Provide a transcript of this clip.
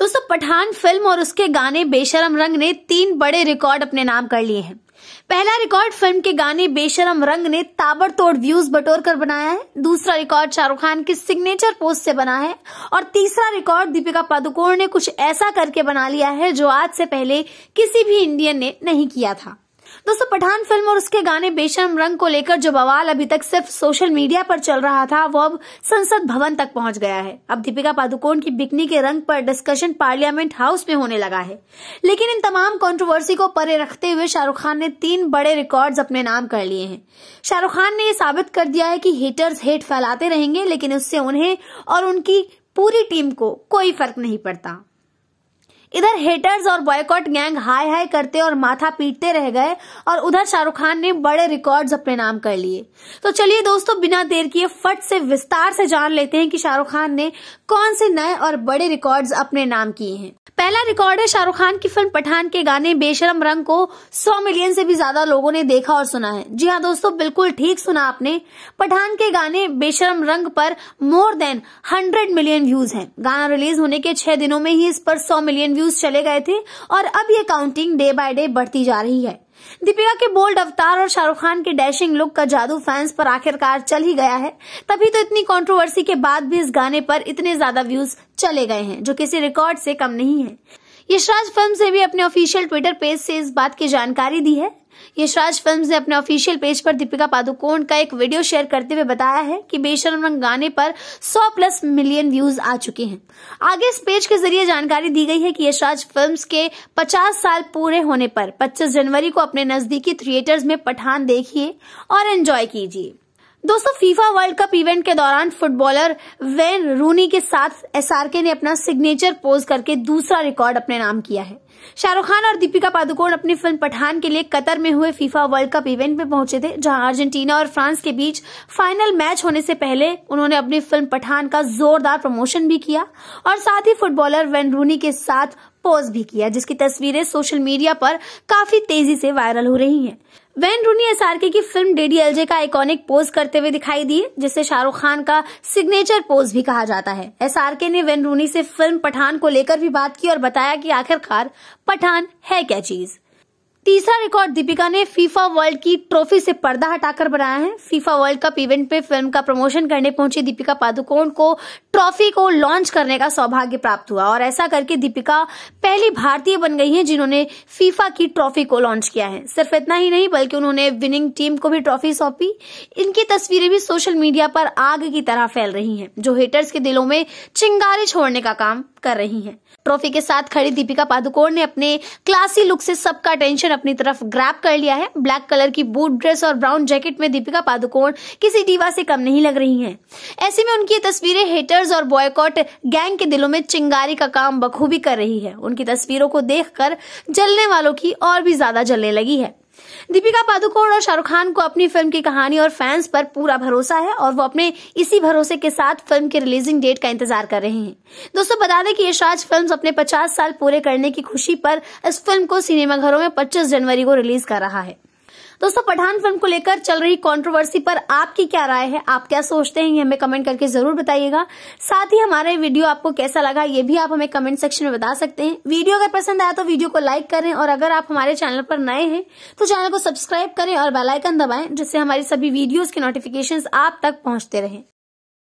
तो सब पठान फिल्म और उसके गाने बेशरम रंग ने तीन बड़े रिकॉर्ड अपने नाम कर लिए हैं पहला रिकॉर्ड फिल्म के गाने बेशरम रंग ने ताबड़तोड़ व्यूज बटोर कर बनाया है दूसरा रिकॉर्ड शाहरुख खान की सिग्नेचर पोस्ट से बना है और तीसरा रिकॉर्ड दीपिका पादुकोण ने कुछ ऐसा करके बना लिया है जो आज से पहले किसी भी इंडियन ने नहीं किया था दोस्तों पठान फिल्म और उसके गाने बेशम रंग को लेकर जो बवाल अभी तक सिर्फ सोशल मीडिया पर चल रहा था वो अब संसद भवन तक पहुंच गया है अब दीपिका पादुकोण की बिकनी के रंग पर डिस्कशन पार्लियामेंट हाउस में होने लगा है लेकिन इन तमाम कंट्रोवर्सी को परे रखते हुए शाहरुख खान ने तीन बड़े रिकॉर्ड अपने नाम कर लिए हैं शाहरुख खान ने यह साबित कर दिया है की हेटर्स हेट फैलाते रहेंगे लेकिन उससे उन्हें और उनकी पूरी टीम को कोई फर्क नहीं पड़ता इधर हेटर्स और बॉयकॉट गैंग हाय हाय करते और माथा पीटते रह गए और उधर शाहरुख खान ने बड़े रिकॉर्ड्स अपने नाम कर लिए तो चलिए दोस्तों बिना देर किए फट से विस्तार से जान लेते हैं कि शाहरुख खान ने कौन से नए और बड़े रिकॉर्ड्स अपने नाम किए हैं पहला रिकॉर्ड है शाहरुख खान की फिल्म पठान के गाने बेशरम रंग को 100 मिलियन से भी ज्यादा लोगों ने देखा और सुना है जी हाँ दोस्तों बिल्कुल ठीक सुना आपने पठान के गाने बेशरम रंग पर मोर देन 100 मिलियन व्यूज हैं गाना रिलीज होने के छह दिनों में ही इस पर 100 मिलियन व्यूज चले गए थे और अब ये काउंटिंग डे बाय डे बढ़ती जा रही है दीपिका के बोल्ड अवतार और शाहरुख खान के डैशिंग लुक का जादू फैंस पर आखिरकार चल ही गया है तभी तो इतनी कंट्रोवर्सी के बाद भी इस गाने पर इतने ज्यादा व्यूज चले गए हैं जो किसी रिकॉर्ड से कम नहीं है यशराज फिल्म्स ने भी अपने ऑफिशियल ट्विटर पेज से इस बात की जानकारी दी है यशराज फिल्म्स ने अपने ऑफिशियल पेज पर दीपिका पादुकोण का एक वीडियो शेयर करते हुए बताया है कि बेशरम रंग गाने पर 100 प्लस मिलियन व्यूज आ चुके हैं आगे इस पेज के जरिए जानकारी दी गई है कि यशराज फिल्म्स के 50 साल पूरे होने पर 25 जनवरी को अपने नजदीकी थिएटर्स में पठान देखिए और एंजॉय कीजिए दोस्तों फीफा वर्ल्ड कप इवेंट के दौरान फुटबॉलर वेन रूनी के साथ एसआरके ने अपना सिग्नेचर पोज करके दूसरा रिकॉर्ड अपने नाम किया है शाहरुख खान और दीपिका पादुकोण अपनी फिल्म पठान के लिए कतर में हुए फीफा वर्ल्ड कप इवेंट में पहुंचे थे जहां अर्जेंटीना और फ्रांस के बीच फाइनल मैच होने से पहले उन्होंने अपनी फिल्म पठान का जोरदार प्रमोशन भी किया और साथ ही फुटबॉलर वेन रूनी के साथ पोज भी किया जिसकी तस्वीरें सोशल मीडिया पर काफी तेजी से वायरल हो रही हैं। वेन रूनी एस आर के की फिल्म डेडी एलजे का आइकॉनिक पोज करते हुए दिखाई दिए जिसे शाहरुख खान का सिग्नेचर पोज भी कहा जाता है एस आर के ने वेन रूनी से फिल्म पठान को लेकर भी बात की और बताया कि आखिरकार पठान है क्या चीज तीसरा रिकॉर्ड दीपिका ने फीफा वर्ल्ड की ट्रॉफी से पर्दा हटाकर बनाया है फीफा वर्ल्ड कप इवेंट में फिल्म का प्रमोशन करने पहुंची दीपिका पादुकोण को ट्रॉफी को लॉन्च करने का सौभाग्य प्राप्त हुआ और ऐसा करके दीपिका पहली भारतीय बन गई हैं जिन्होंने फीफा की ट्रॉफी को लॉन्च किया है सिर्फ इतना ही नहीं बल्कि उन्होंने विनिंग टीम को भी ट्रॉफी सौंपी इनकी तस्वीरें भी सोशल मीडिया पर आग की तरह फैल रही हैं जो हेटर्स के दिलों में चिंगारी छोड़ने का काम कर रही हैं ट्रॉफी के साथ खड़ी दीपिका पादुकोण ने अपने क्लासी लुक से सबका टेंशन अपनी तरफ ग्रैप कर लिया है ब्लैक कलर की बूट ड्रेस और ब्राउन जैकेट में दीपिका पादुकोण किसी डीवा से कम नहीं लग रही हैं ऐसे में उनकी तस्वीरें हेटर्स क्रेज और बॉयकॉट गैंग के दिलों में चिंगारी का काम बखूबी कर रही है उनकी तस्वीरों को देखकर जलने वालों की और भी ज्यादा जलने लगी है दीपिका पादुकोण और शाहरुख खान को अपनी फिल्म की कहानी और फैंस पर पूरा भरोसा है और वो अपने इसी भरोसे के साथ फिल्म की रिलीजिंग डेट का इंतजार कर रहे हैं दोस्तों बता दें कि यशराज फिल्म अपने 50 साल पूरे करने की खुशी पर इस फिल्म को सिनेमाघरों में 25 जनवरी को रिलीज कर रहा है दोस्तों पठान फिल्म को लेकर चल रही कंट्रोवर्सी पर आपकी क्या राय है आप क्या सोचते हैं ये हमें कमेंट करके जरूर बताइएगा साथ ही हमारे वीडियो आपको कैसा लगा ये भी आप हमें कमेंट सेक्शन में बता सकते हैं वीडियो अगर पसंद आया तो वीडियो को लाइक करें और अगर आप हमारे चैनल पर नए हैं तो चैनल को सब्सक्राइब करें और बेलाइकन दबाएं जिससे हमारी सभी वीडियोज के नोटिफिकेशन आप तक पहुंचते रहें